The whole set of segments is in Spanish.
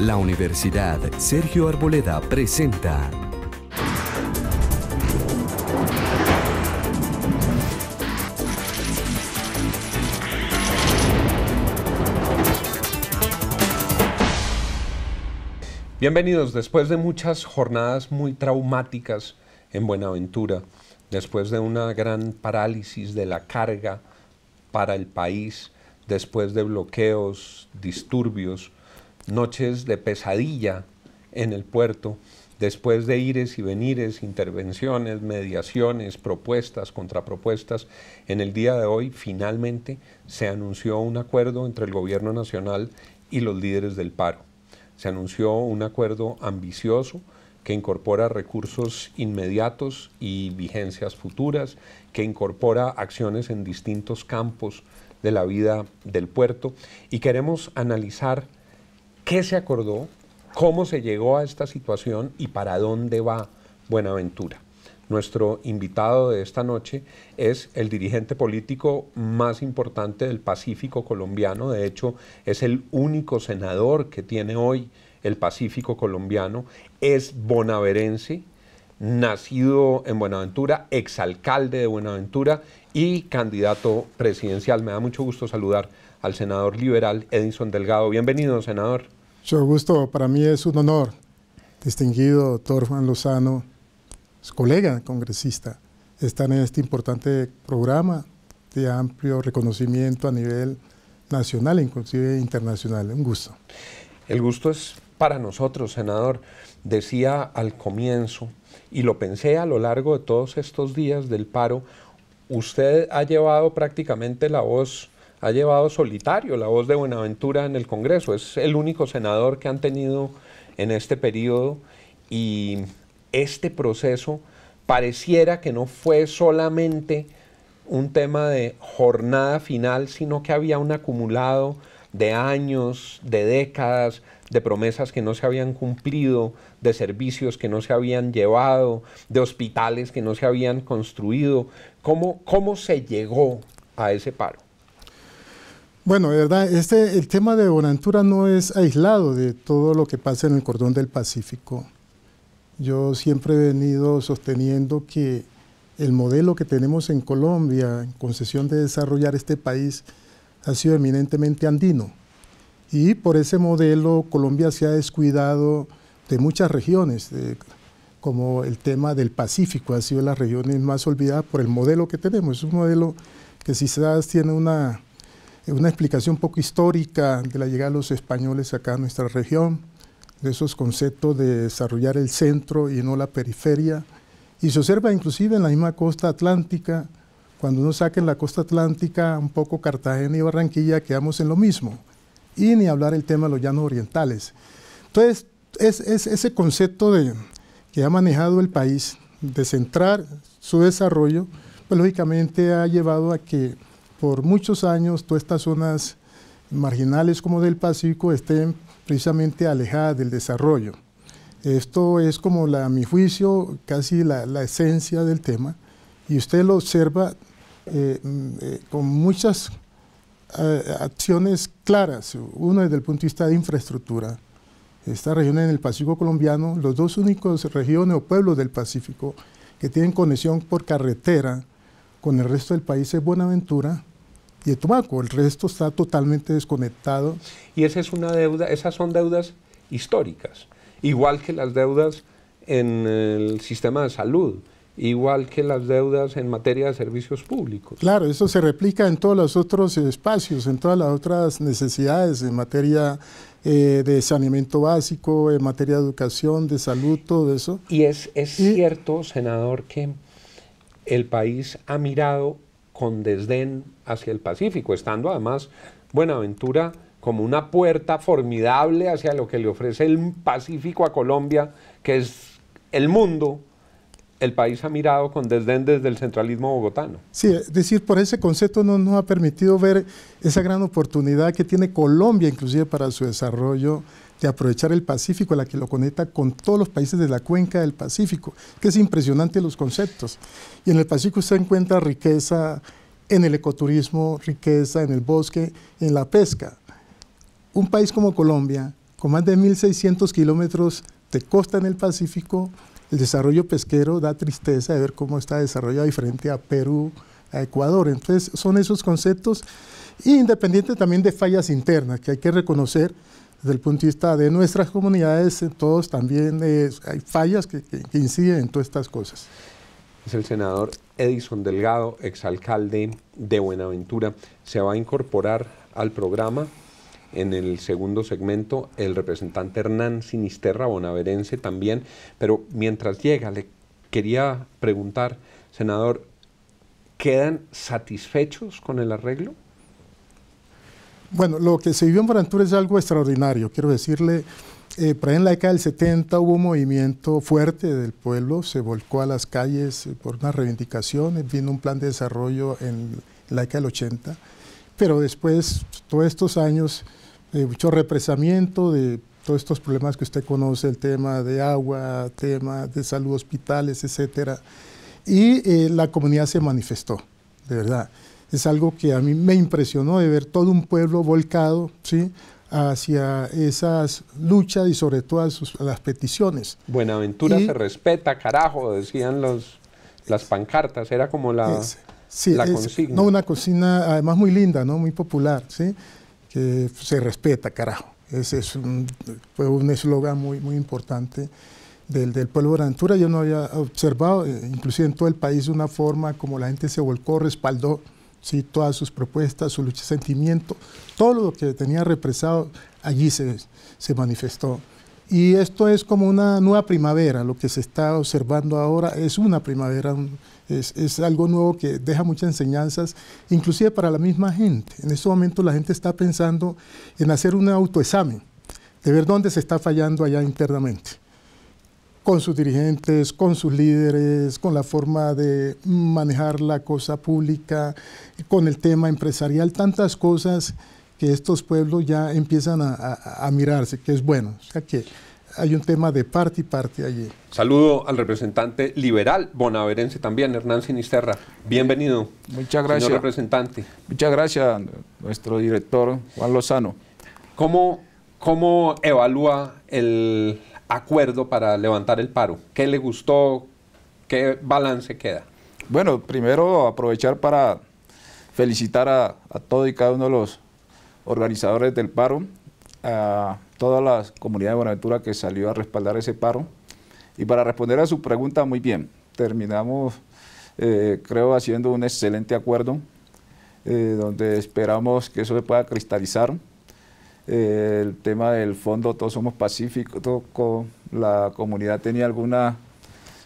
La Universidad Sergio Arboleda presenta Bienvenidos, después de muchas jornadas muy traumáticas en Buenaventura, después de una gran parálisis de la carga para el país, después de bloqueos, disturbios, noches de pesadilla en el puerto, después de ires y venires, intervenciones, mediaciones, propuestas, contrapropuestas, en el día de hoy finalmente se anunció un acuerdo entre el gobierno nacional y los líderes del paro. Se anunció un acuerdo ambicioso que incorpora recursos inmediatos y vigencias futuras, que incorpora acciones en distintos campos de la vida del puerto y queremos analizar qué se acordó, cómo se llegó a esta situación y para dónde va Buenaventura. Nuestro invitado de esta noche es el dirigente político más importante del Pacífico colombiano, de hecho es el único senador que tiene hoy el Pacífico colombiano, es bonaverense, nacido en Buenaventura, exalcalde de Buenaventura y candidato presidencial. Me da mucho gusto saludar al senador liberal Edison Delgado. Bienvenido, senador. Mucho gusto, para mí es un honor, distinguido doctor Juan Lozano, colega congresista, estar en este importante programa de amplio reconocimiento a nivel nacional, inclusive internacional. Un gusto. El gusto es para nosotros, senador. Decía al comienzo, y lo pensé a lo largo de todos estos días del paro, usted ha llevado prácticamente la voz ha llevado solitario la voz de Buenaventura en el Congreso. Es el único senador que han tenido en este periodo y este proceso pareciera que no fue solamente un tema de jornada final, sino que había un acumulado de años, de décadas, de promesas que no se habían cumplido, de servicios que no se habían llevado, de hospitales que no se habían construido. ¿Cómo, cómo se llegó a ese paro? Bueno, de verdad, este, el tema de Bonantura no es aislado de todo lo que pasa en el cordón del Pacífico. Yo siempre he venido sosteniendo que el modelo que tenemos en Colombia, en concesión de desarrollar este país, ha sido eminentemente andino. Y por ese modelo Colombia se ha descuidado de muchas regiones, como el tema del Pacífico, ha sido las regiones más olvidadas por el modelo que tenemos. Es un modelo que quizás tiene una eh, una explicación poco histórica de la llegada de los españoles acá a nuestra región, de esos conceptos de desarrollar el centro y no la periferia. Y se observa inclusive en la misma costa atlántica, cuando uno saca en la costa atlántica un poco Cartagena y Barranquilla, quedamos en lo mismo. Y ni hablar el tema de los llanos orientales. Entonces, es, ese concepto de, que ha manejado el país de centrar su desarrollo, pues, lógicamente ha llevado a que por muchos años todas estas zonas marginales como del Pacífico estén precisamente alejadas del desarrollo. Esto es como, la, a mi juicio, casi la, esencia del tema, y usted lo observa eh, mm, eh, con muchas eh, acciones claras. Uno desde el punto de vista de infraestructura. Esta región en el Pacífico colombiano, los dos únicos regiones o pueblos del Pacífico que tienen conexión por carretera con el resto del país es Buenaventura y El resto está totalmente desconectado. Y esa es una deuda, esas son deudas históricas, igual que las deudas en el sistema de salud, igual que las deudas en materia de servicios públicos. Claro, eso se replica en todos los otros espacios, en todas las otras necesidades en materia eh, de saneamiento básico, en materia de educación, de salud, todo eso. Y es, cierto, senador, que el país ha mirado con desdén hacia el Pacífico, estando además Buenaventura como una puerta formidable hacia lo que le ofrece el Pacífico a Colombia, que es el mundo el país ha mirado con desdén desde el centralismo bogotano. Sí, es decir, por ese concepto no nos ha permitido ver esa gran oportunidad que tiene Colombia, inclusive para su desarrollo, de aprovechar el Pacífico, la que lo conecta con todos los países de la cuenca del Pacífico, que es impresionante los conceptos. Y en el Pacífico usted encuentra riqueza en el ecoturismo, riqueza en el bosque, en la pesca. Un país como Colombia, con más de 1.600 kilómetros de costa en el Pacífico, el desarrollo pesquero da tristeza de ver cómo está desarrollado diferente a Perú, a Ecuador. Entonces, son esos conceptos, independiente también de fallas internas, que hay que reconocer desde el punto de vista de nuestras comunidades, todos también hay fallas que, que, inciden en todas estas cosas. Es el senador Edison Delgado, exalcalde de Buenaventura. Se va a incorporar al programa en el segundo segmento el representante Hernán Sinisterra, bonaverense también, pero mientras llega le quería preguntar, senador, ¿quedan satisfechos con el arreglo? Bueno, lo que se vivió en Buenaventura es algo extraordinario, quiero decirle... Eh, por en la década del 70 hubo un movimiento fuerte del pueblo, se volcó a las calles eh, por unas reivindicaciones, vino un plan de desarrollo en la década del 80, pero después, todos estos años, mucho represamiento, de todos estos problemas que usted conoce, el tema de agua, tema de salud, hospitales, etc. Y eh, la comunidad se manifestó, de verdad. Es algo que a mí me impresionó de ver todo un pueblo volcado, ¿sí? hacia esas luchas y sobre todo las peticiones. Buenaventura se respeta, carajo, decían los, las pancartas, era como la, sí, consigna. no, una cocina además muy linda, ¿no? muy popular. ¿sí? que se respeta, carajo. Ese es fue un eslogan muy, muy importante del, del pueblo de Buenaventura. Yo no había observado, eh, inclusive en todo el país, una forma como la gente se volcó, respaldó ¿sí? todas sus propuestas, su lucha, sentimiento, todo lo que tenía represado, allí se, se manifestó. Y esto es como una nueva primavera, lo que se está observando ahora es una primavera, es, es, algo nuevo que deja muchas enseñanzas, inclusive para la misma gente. En este momento la gente está pensando en hacer un autoexamen, de ver dónde se está fallando allá internamente, con sus dirigentes, con sus líderes, con la forma de manejar la cosa pública, con el tema empresarial, tantas cosas que estos pueblos ya empiezan a, mirarse, que es bueno hay un tema de parte y parte allí. Saludo al representante liberal bonaverense también, Hernán Sinisterra. Bienvenido. Muchas gracias. Señor representante. Muchas gracias, nuestro director Juan Lozano. ¿Cómo, cómo evalúa el acuerdo para levantar el paro? ¿Qué le gustó? ¿Qué balance queda? Bueno, primero aprovechar para felicitar a, todos todo y cada uno de los organizadores del paro, toda la comunidad de Buenaventura que salió a respaldar ese paro. Y para responder a su pregunta, muy bien, terminamos, eh, creo, haciendo un excelente acuerdo, eh, donde esperamos que eso se pueda cristalizar. Eh, el tema del fondo, todos somos pacíficos, la comunidad tenía alguna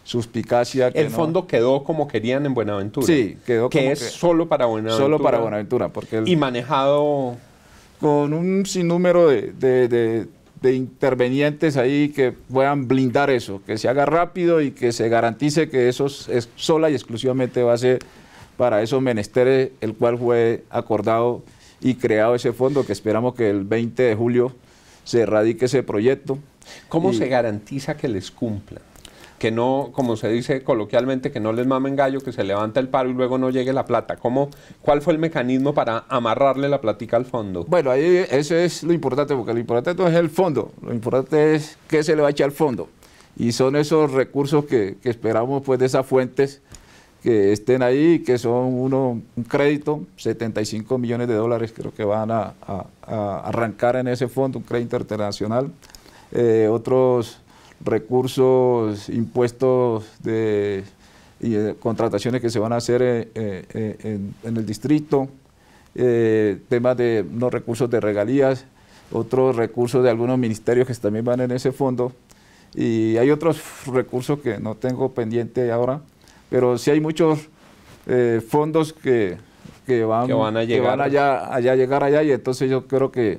suspicacia. el fondo quedó como querían en Buenaventura. Sí, quedó que como es solo para Buenaventura. Solo para Buenaventura. Porque y manejado con un sinnúmero de, de, intervenientes ahí que puedan blindar eso, que se haga rápido y que se garantice que eso es sola y exclusivamente va a ser para esos menesteres, el cual fue acordado y creado ese fondo que esperamos que el 20 de julio se radique ese proyecto. ¿Cómo se garantiza que les cumplan? que no, como se dice coloquialmente, que no les mamen gallo, que se levanta el paro y luego no llegue la plata. ¿Cómo, ¿Cuál fue el mecanismo para amarrarle la platica al fondo? Bueno, ahí eso es lo importante, porque lo importante no es el fondo, lo importante es qué se le va a echar al fondo. Y son esos recursos que, esperamos pues, de esas fuentes que estén ahí, que son uno, un crédito, 75 millones de dólares creo que van a, arrancar en ese fondo, un crédito internacional. Eh, otros recursos, impuestos de, y eh, contrataciones que se van a hacer eh, eh, en, el distrito, temas de no recursos de regalías, otros recursos de algunos ministerios que también van en ese fondo. Y hay otros recursos que no tengo pendiente ahora, pero sí hay muchos fondos que, van, a llegar, allá, llegar allá y entonces yo creo que,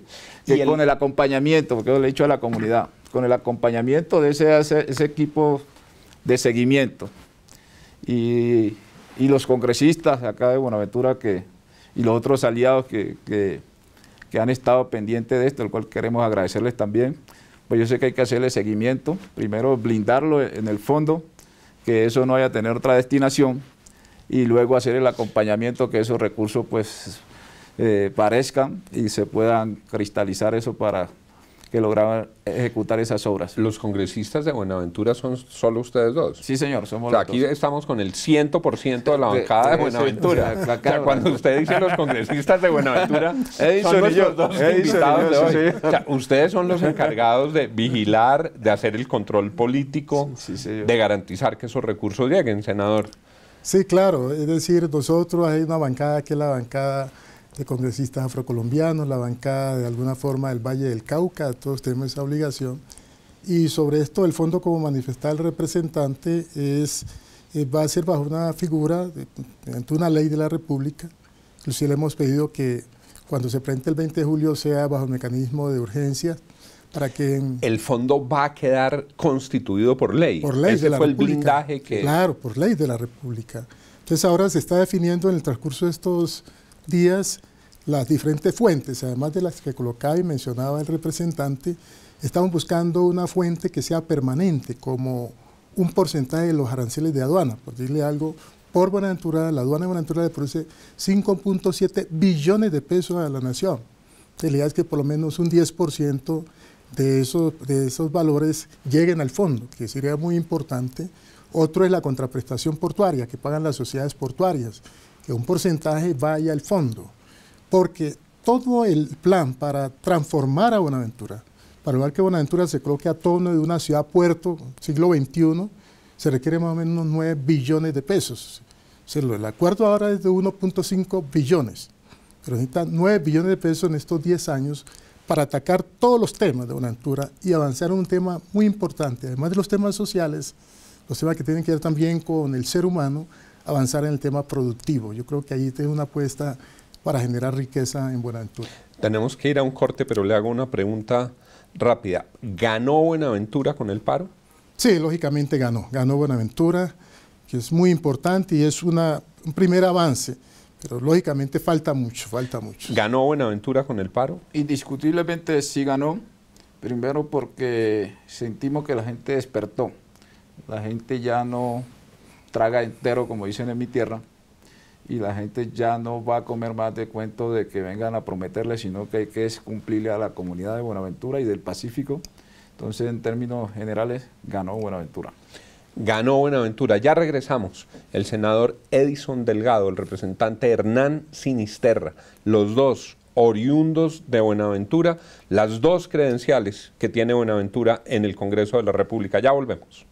con el acompañamiento, porque yo le he dicho a la comunidad con el acompañamiento de ese, ese equipo de seguimiento. Y, los congresistas acá de Buenaventura que, y los otros aliados que, han estado pendientes de esto, el cual queremos agradecerles también. Pues yo sé que hay que hacerle seguimiento, primero blindarlo en el fondo, que eso no vaya a tener otra destinación, y luego hacer el acompañamiento que esos recursos pues eh, parezcan y se puedan cristalizar eso para que lograban ejecutar esas obras. ¿Los congresistas de Buenaventura son solo ustedes dos? Sí, señor, somos o sea, aquí estamos con el 100% de la bancada de, Buenaventura. cuando usted dice los congresistas de Buenaventura, son los dos ustedes son los encargados de vigilar, de hacer el control político, de garantizar que esos recursos lleguen, senador. Sí, claro. Es decir, nosotros hay una bancada que es la bancada de congresistas afrocolombianos, la bancada de alguna forma del Valle del Cauca, todos tenemos esa obligación. Y sobre esto el fondo como manifesta el representante es, eh, va a ser bajo una figura, una ley de la República. Inclusive le hemos pedido que cuando se presente el 20 de julio sea bajo el mecanismo de urgencia para que... El fondo va a quedar constituido por ley. Por ley de la fue el blindaje que... Claro, por ley de la República. Entonces ahora se está definiendo en el transcurso de estos días las diferentes fuentes, además de las que colocaba y mencionaba el representante, estamos buscando una fuente que sea permanente, como un porcentaje de los aranceles de aduana, por decirle algo, por Buenaventura, la aduana de Buenaventura le produce 5.7 billones de pesos a la nación. La idea es que por lo menos un 10% de esos, de esos valores lleguen al fondo, que sería muy importante. Otro es la contraprestación portuaria que pagan las sociedades portuarias que un porcentaje vaya al fondo, porque todo el plan para transformar a Buenaventura, para lograr que Buenaventura se coloque a tono de una ciudad-puerto, siglo XXI, se requiere más o menos 9 billones de pesos. el acuerdo ahora es de 1.5 billones, pero necesitan 9 billones de pesos en estos 10 años para atacar todos los temas de Buenaventura y avanzar en un tema muy importante, además de los temas sociales, los temas que tienen que ver también con el ser humano, avanzar en el tema productivo. Yo creo que allí tiene una apuesta para generar riqueza en Buenaventura. Tenemos que ir a un corte, pero le hago una pregunta rápida. ¿Ganó Buenaventura con el paro? Sí, lógicamente ganó. Ganó Buenaventura, que es muy importante y es una, un primer avance. Pero lógicamente falta mucho, falta mucho. ¿Ganó Buenaventura con el paro? Indiscutiblemente sí ganó. Primero porque sentimos que la gente despertó. La gente ya no traga entero, como dicen en mi tierra, y la gente ya no va a comer más de cuento de que vengan a prometerle, sino que hay que cumplirle a la comunidad de Buenaventura y del Pacífico. Entonces, en términos generales, ganó Buenaventura. Ganó Buenaventura. Ya regresamos. El senador Edison Delgado, el representante Hernán Sinisterra, los dos oriundos de Buenaventura, las dos credenciales que tiene Buenaventura en el Congreso de la República. Ya volvemos.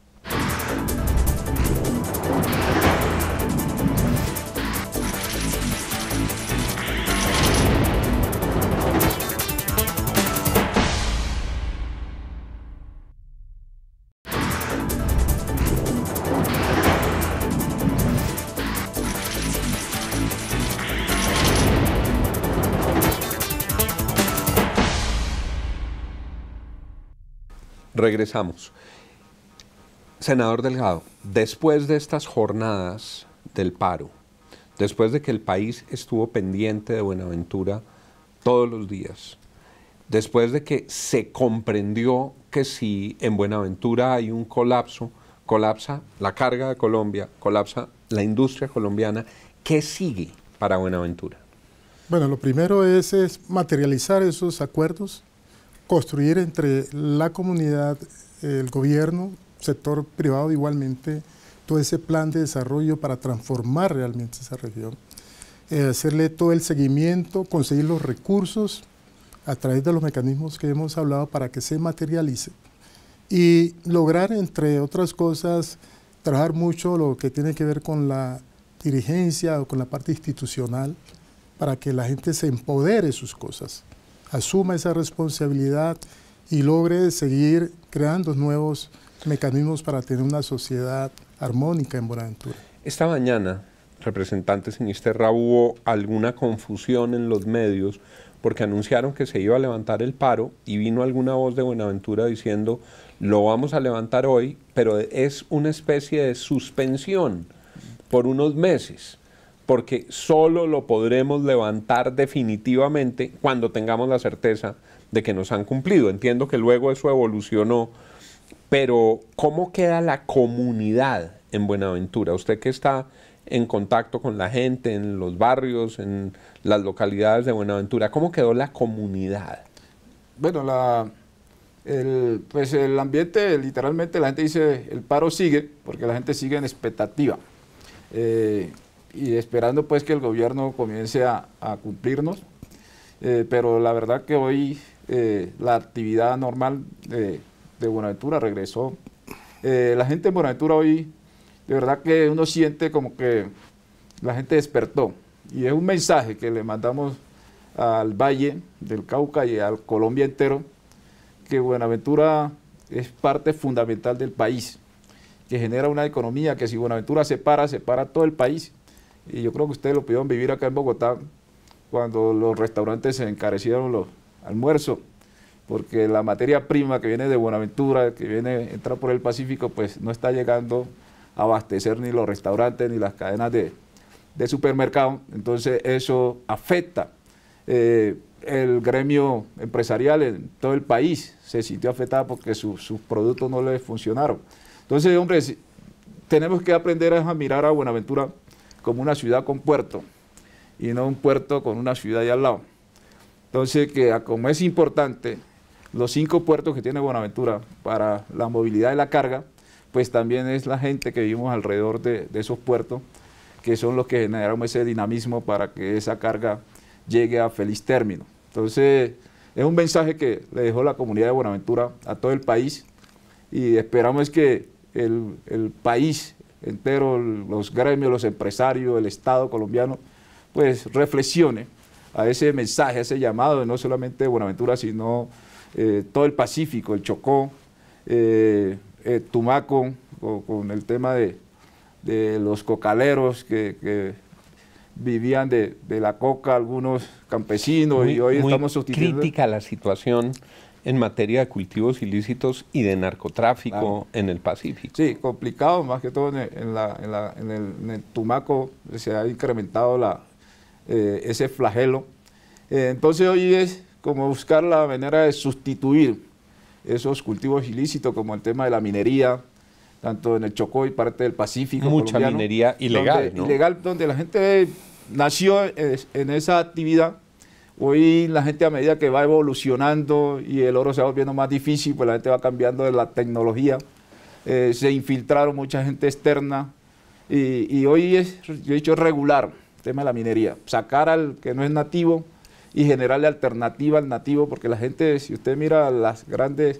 Regresamos. Senador Delgado, después de estas jornadas del paro, después de que el país estuvo pendiente de Buenaventura todos los días, después de que se comprendió que si en Buenaventura hay un colapso, colapsa la carga de Colombia, colapsa la industria colombiana, ¿qué sigue para Buenaventura? Bueno, lo primero es, materializar esos acuerdos construir entre la comunidad, el gobierno, sector privado igualmente, todo ese plan de desarrollo para transformar realmente esa región, eh, hacerle todo el seguimiento, conseguir los recursos a través de los mecanismos que hemos hablado para que se materialice y lograr, entre otras cosas, trabajar mucho lo que tiene que ver con la dirigencia o con la parte institucional para que la gente se empodere sus cosas asuma esa responsabilidad y logre seguir creando nuevos mecanismos para tener una sociedad armónica en Buenaventura. Esta mañana, representante Sinisterra, hubo alguna confusión en los medios porque anunciaron que se iba a levantar el paro y vino alguna voz de Buenaventura diciendo lo vamos a levantar hoy, pero es una especie de suspensión por unos meses porque solo lo podremos levantar definitivamente cuando tengamos la certeza de que nos han cumplido. Entiendo que luego eso evolucionó, pero ¿cómo queda la comunidad en Buenaventura? Usted que está en contacto con la gente, en los barrios, en las localidades de Buenaventura, ¿cómo quedó la comunidad? Bueno, la, pues el ambiente, literalmente la gente dice, el paro sigue, porque la gente sigue en expectativa. Eh, y esperando pues que el gobierno comience a, cumplirnos. Eh, pero la verdad que hoy eh, la actividad normal de, Buenaventura regresó. Eh, la gente en Buenaventura hoy, de verdad que uno siente como que la gente despertó. Y es un mensaje que le mandamos al Valle del Cauca y al Colombia entero, que Buenaventura es parte fundamental del país, que genera una economía que si Buenaventura se para, se para todo el país y yo creo que ustedes lo pudieron vivir acá en Bogotá, cuando los restaurantes se encarecieron los almuerzos, porque la materia prima que viene de Buenaventura, que viene, entrar por el Pacífico, pues no está llegando a abastecer ni los restaurantes ni las cadenas de, de supermercado. Entonces eso afecta. Eh, el gremio empresarial en todo el país se sintió afectada porque sus productos no les funcionaron. Entonces, hombre, tenemos que aprender a mirar a Buenaventura como una ciudad con puerto y no un puerto con una ciudad ahí al lado. Entonces, que como es importante los cinco puertos que tiene Buenaventura para la movilidad de la carga, pues también es la gente que vivimos alrededor de, esos puertos, que son los que generamos ese dinamismo para que esa carga llegue a feliz término. Entonces, es un mensaje que le dejó la comunidad de Buenaventura a todo el país y esperamos que el, el país entero, los gremios, los empresarios, el Estado colombiano, pues reflexione a ese mensaje, a ese llamado, de no solamente Buenaventura, sino eh, todo el Pacífico, el Chocó, eh, eh Tumaco, con, el tema de, los cocaleros que, vivían de, la coca, algunos campesinos, y hoy estamos sustituyendo. crítica la situación en materia de cultivos ilícitos y de narcotráfico en el Pacífico. Sí, complicado, más que todo en, el, el, Tumaco se ha incrementado la, eh, ese flagelo. Eh, entonces hoy es como buscar la manera de sustituir esos cultivos ilícitos como el tema de la minería, tanto en el Chocó y parte del Pacífico. Mucha minería ilegal. Ilegal, donde la gente nació eh, en esa actividad Hoy la gente a medida que va evolucionando y el oro se va volviendo más difícil, pues la gente va cambiando de la tecnología. Eh, se infiltraron mucha gente externa y, y, hoy es, yo he dicho, regular el tema de la minería. Sacar al que no es nativo y generarle alternativa al nativo, porque la gente, si usted mira las grandes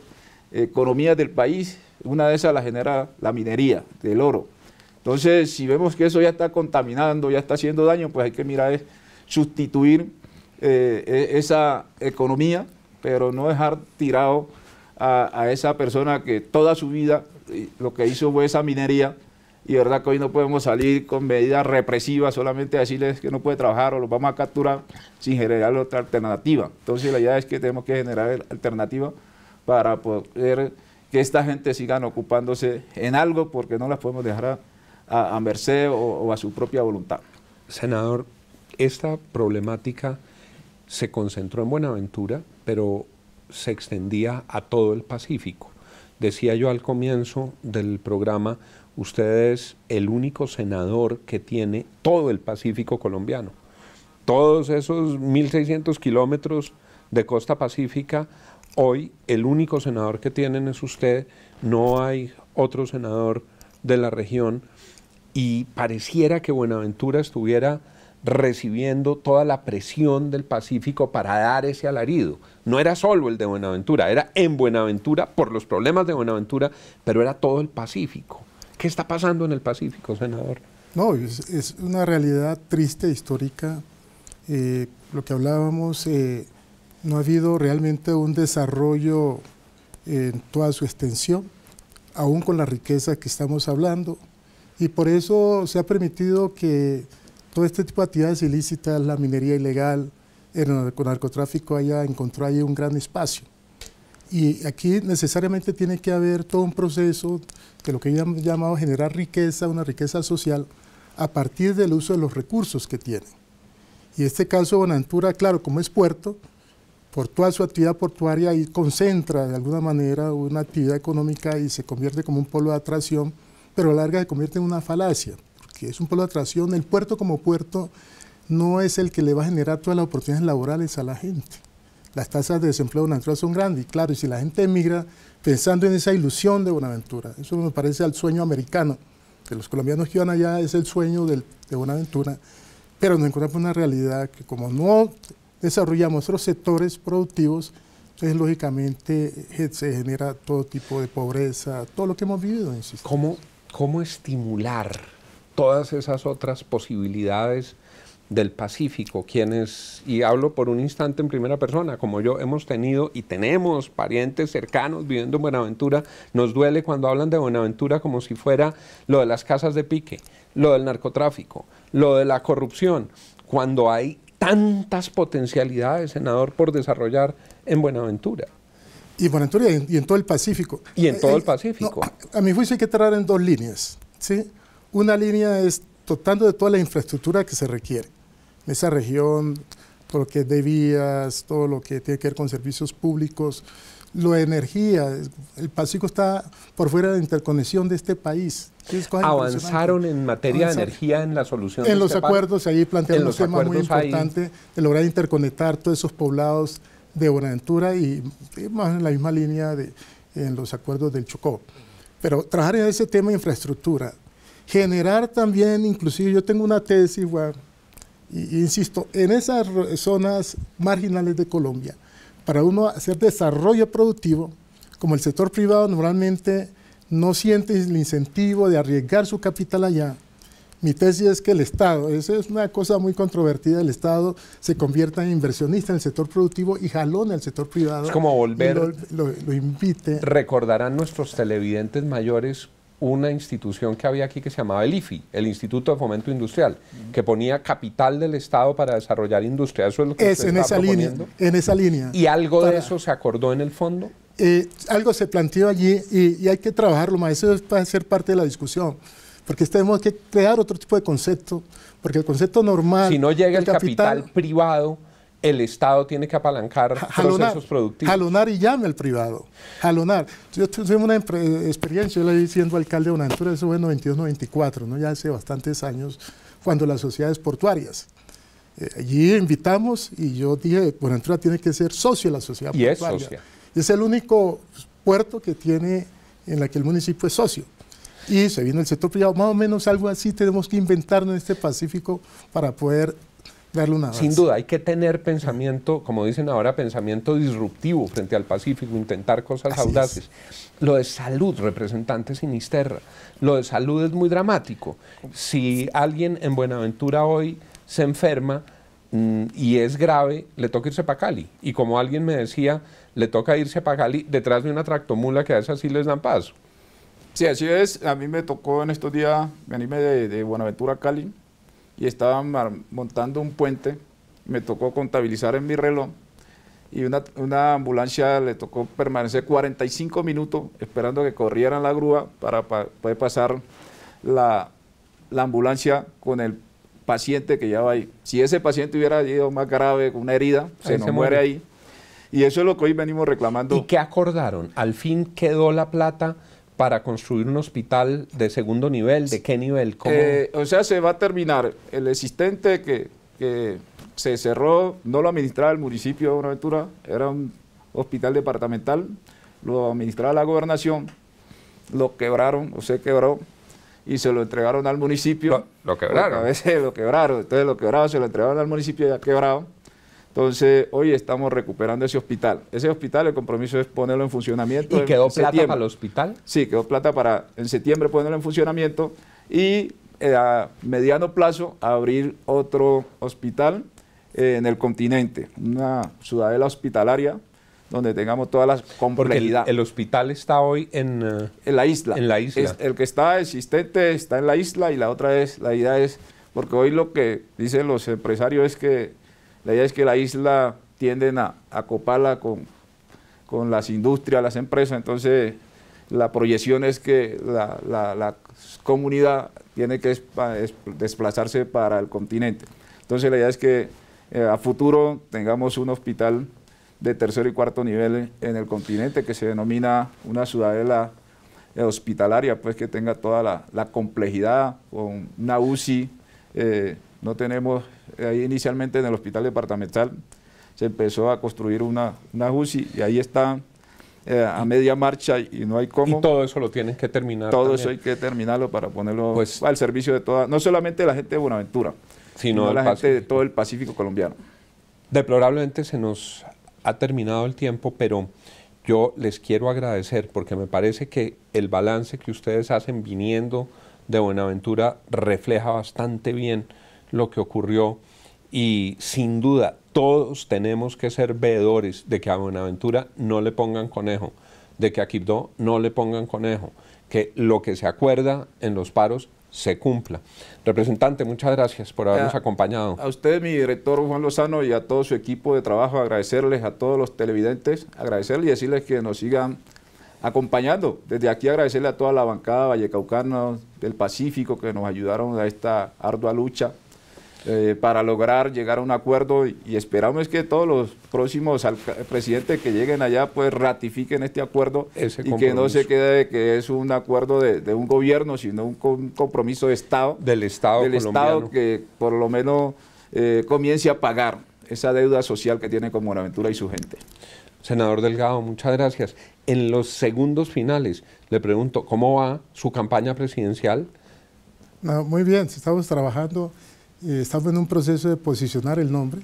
economías del país, una de esas la genera la minería del oro. Entonces, si vemos que eso ya está contaminando, ya está haciendo daño, pues hay que mirar es sustituir eh, e, esa economía, pero no dejar tirado a, esa persona que toda su vida lo que hizo fue esa minería y verdad que hoy no podemos salir con medidas represivas solamente decirles que no puede trabajar o los vamos a capturar sin generar otra alternativa. Entonces la idea es que tenemos que generar alternativa para poder que esta gente siga ocupándose en algo porque no las podemos dejar a, merced o a su propia voluntad. Senador, esta problemática se concentró en Buenaventura, pero se extendía a todo el Pacífico. Decía yo al comienzo del programa, usted es el único senador que tiene todo el Pacífico colombiano. Todos esos 1.600 kilómetros de costa pacífica, hoy el único senador que tienen es usted, no hay otro senador de la región y pareciera que Buenaventura estuviera recibiendo toda la presión del Pacífico para dar ese alarido. No era solo el de Buenaventura, era en Buenaventura por los problemas de Buenaventura, pero era todo el Pacífico. ¿Qué está pasando en el Pacífico, senador? No, es, una realidad triste, histórica. Eh, lo que hablábamos, eh, no ha habido realmente un desarrollo eh, en toda su extensión, aún con la riqueza que estamos hablando. Y por eso se ha permitido que todo este tipo de actividades ilícitas, la minería ilegal, el narcotráfico allá encontró ahí un gran espacio. Y aquí necesariamente tiene que haber todo un proceso que lo que yo llamado generar riqueza, una riqueza social, a partir del uso de los recursos que tienen. Y este caso Bonantura, claro, como es puerto, por toda su actividad portuaria ahí concentra de alguna manera una actividad económica y se convierte como un polo de atracción, pero a larga se convierte en una falacia es un pueblo de atracción, el puerto como puerto no es el que le va a generar todas las oportunidades laborales a la gente. Las tasas de desempleo Buenaventura son grandes y claro, y si la gente emigra pensando en esa ilusión de Buenaventura, eso me parece al sueño americano, que los colombianos que iban allá es el sueño de Buenaventura, pero nos encontramos una realidad que como no desarrollamos otros sectores productivos, entonces, lógicamente, eh, se genera todo tipo de pobreza, todo lo que hemos vivido. ¿Cómo, ¿Cómo estimular todas esas otras posibilidades del Pacífico, quienes, y hablo por un instante en primera persona, como yo, hemos tenido y tenemos parientes cercanos viviendo en Buenaventura, nos duele cuando hablan de Buenaventura como si fuera lo de las casas de pique, lo del narcotráfico, lo de la corrupción, cuando hay tantas potencialidades, senador, por desarrollar en Buenaventura. Y Buenaventura y en, todo el Pacífico. Y en eh, todo eh, el Pacífico. a, mí mi hay que traer en dos líneas, ¿sí? Una línea es dotando de toda la infraestructura que se requiere esa región, todo lo que es de vías, todo lo que tiene que ver con servicios públicos, lo de energía. El Pacífico está por fuera de la interconexión de este país. Avanzaron en materia de energía en la solución. En los este acuerdos, ahí plantearon un tema muy importante de lograr interconectar todos esos poblados de Buenaventura y, más en la misma línea de en los acuerdos del Chocó. Pero trabajar en ese tema de infraestructura, Generar también, inclusive yo tengo una tesis, insisto, en esas zonas marginales de Colombia, para uno hacer desarrollo productivo, como el sector privado normalmente no siente el incentivo de arriesgar su capital allá, mi tesis es que el Estado, eso es una cosa muy controvertida, el Estado se convierta en inversionista en el sector productivo y jalona al sector privado. Es como volver. lo, invite. Recordarán nuestros televidentes mayores una institución que había aquí que se llamaba el IFI, el Instituto de Fomento Industrial, que ponía capital del Estado para desarrollar industrias, Eso es lo que usted en esa línea, en esa línea. ¿Y algo de eso se acordó en el fondo? Eh, algo se planteó allí y, hay que trabajarlo más. Eso va a ser parte de la discusión. Porque tenemos que crear otro tipo de concepto. Porque el concepto normal. Si no llega el, capital privado el Estado tiene que apalancar jalonar, procesos productivos. Jalonar y llame al privado. Jalonar. Yo tuve una experiencia, yo la vi siendo alcalde de Buenaventura, eso fue en 92-94, ¿no? ya hace bastantes años, cuando las sociedades portuarias. Eh, allí invitamos y yo dije, Buenaventura tiene que ser socio de la sociedad y portuaria. Es, es el único puerto que tiene en la que el municipio es socio. Y se viene el sector privado, más o menos algo así tenemos que inventar en este Pacífico para poder sin duda, hay que tener pensamiento, como dicen ahora, pensamiento disruptivo frente al Pacífico, intentar cosas audaces. Lo de salud, representante Sinisterra, lo de salud es muy dramático. Si alguien en Buenaventura hoy se enferma mm, y es grave, le toca irse para Cali. Y como alguien me decía, le toca irse para Cali detrás de una tractomula que a veces sí les dan paso. Sí, así es. A mí me tocó en estos días me de, de Buenaventura a Cali y estaba montando un puente, me tocó contabilizar en mi reloj y una, una, ambulancia le tocó permanecer 45 minutos esperando que corrieran la grúa para, poder pasar la, ambulancia con el paciente que ya va ahí. Si ese paciente hubiera ido más grave, con una herida, se muere ahí. Y eso es lo que hoy venimos reclamando. ¿Y qué acordaron? ¿Al fin quedó la plata? para construir un hospital de segundo nivel? ¿De qué nivel? Eh, o sea, se va a terminar el existente que, se cerró, no lo administraba el municipio de Buenaventura, era un hospital departamental, lo administraba la gobernación, lo quebraron o se quebró y se lo entregaron al municipio. Lo, quebraron. a veces lo quebraron, entonces lo quebraron, se lo entregaron al municipio y ya quebrado. Entonces, hoy estamos recuperando ese hospital. Ese hospital, el compromiso es ponerlo en funcionamiento. ¿Y quedó plata para el hospital? Sí, quedó plata para en septiembre ponerlo en funcionamiento y eh, a mediano plazo abrir otro hospital eh, en el continente, una ciudadela hospitalaria donde tengamos todas las complejidades. El, el, hospital está hoy en, eh, en la isla. En la isla. el que está existente está en la isla y la otra es, la idea es, porque hoy lo que dicen los empresarios es que la idea es que la isla tienden a, acoparla con, con, las industrias, las empresas, entonces la proyección es que la, comunidad tiene que desplazarse para el continente. Entonces la idea es que eh, a futuro tengamos un hospital de tercer y cuarto nivel en el continente que se denomina una ciudadela eh, hospitalaria, pues que tenga toda la, complejidad, con una UCI eh, no tenemos, ahí inicialmente en el hospital departamental se empezó a construir una, una UCI y ahí está eh, a media marcha y no hay cómo. Y todo eso lo tienen que terminar. Todo eso hay que terminarlo para ponerlo pues al servicio de toda, no solamente de la gente de Buenaventura, sino, la gente de todo el Pacífico colombiano. Deplorablemente se nos ha terminado el tiempo, pero yo les quiero agradecer porque me parece que el balance que ustedes hacen viniendo de Buenaventura refleja bastante bien lo que ocurrió y sin duda todos tenemos que ser veedores de que a Buenaventura no le pongan conejo, de que a Quibdó no le pongan conejo, que lo que se acuerda en los paros se cumpla. Representante, muchas gracias por habernos acompañado. A usted, mi director Juan Lozano, y a todo su equipo de trabajo, agradecerles a todos los televidentes, agradecerles y decirles que nos sigan acompañando. Desde aquí agradecerle a toda la bancada vallecaucana del Pacífico que nos ayudaron a esta ardua lucha eh, para lograr llegar a un acuerdo y, esperamos que todos los próximos presidentes que lleguen allá pues ratifiquen este acuerdo y que no se quede que es un acuerdo de, un gobierno, sino un, compromiso de Estado. Del Estado Del Estado que por lo menos eh, comience a pagar esa deuda social que tiene con Buenaventura y su gente. Senador Delgado, muchas gracias. En los segundos finales, le pregunto, ¿cómo va su campaña presidencial? muy bien, estamos trabajando eh, estamos en un proceso de posicionar el nombre.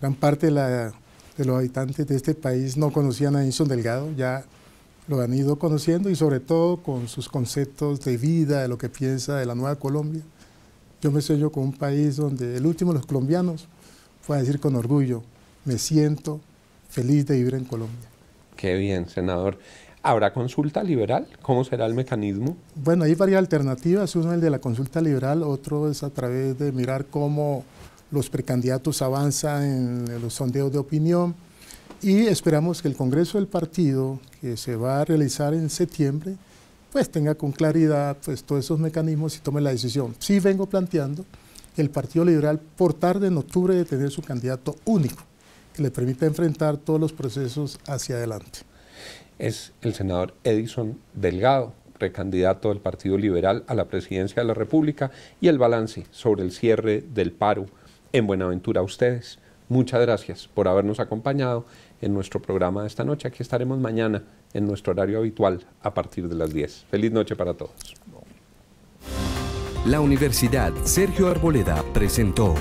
gran parte de, los habitantes de este país no conocían a Nixon Delgado, ya lo han ido conociendo y sobre todo con sus conceptos de vida, de lo que piensa de la nueva Colombia. Yo me sueño con un país donde el último de los colombianos pueda decir con orgullo, me siento feliz de vivir en Colombia. Qué bien, senador. ¿Habrá consulta liberal? ¿Cómo será el mecanismo? Bueno, hay varias alternativas. Uno es el de la consulta liberal, otro es a través de mirar cómo los precandidatos avanzan en los sondeos de opinión. Y esperamos que el Congreso del Partido, que se va a realizar en septiembre, pues tenga con claridad pues, todos esos mecanismos y tome la decisión. Sí vengo planteando que el Partido Liberal por tarde en octubre de tener su candidato único, que le permita enfrentar todos los procesos hacia adelante es el senador Edison Delgado, recandidato del Partido Liberal a la presidencia de la República, y el balance sobre el cierre del paro en Buenaventura. A ustedes, muchas gracias por habernos acompañado en nuestro programa de esta noche. Aquí estaremos mañana en nuestro horario habitual a partir de las 10. Feliz noche para todos. La Universidad Sergio Arboleda presentó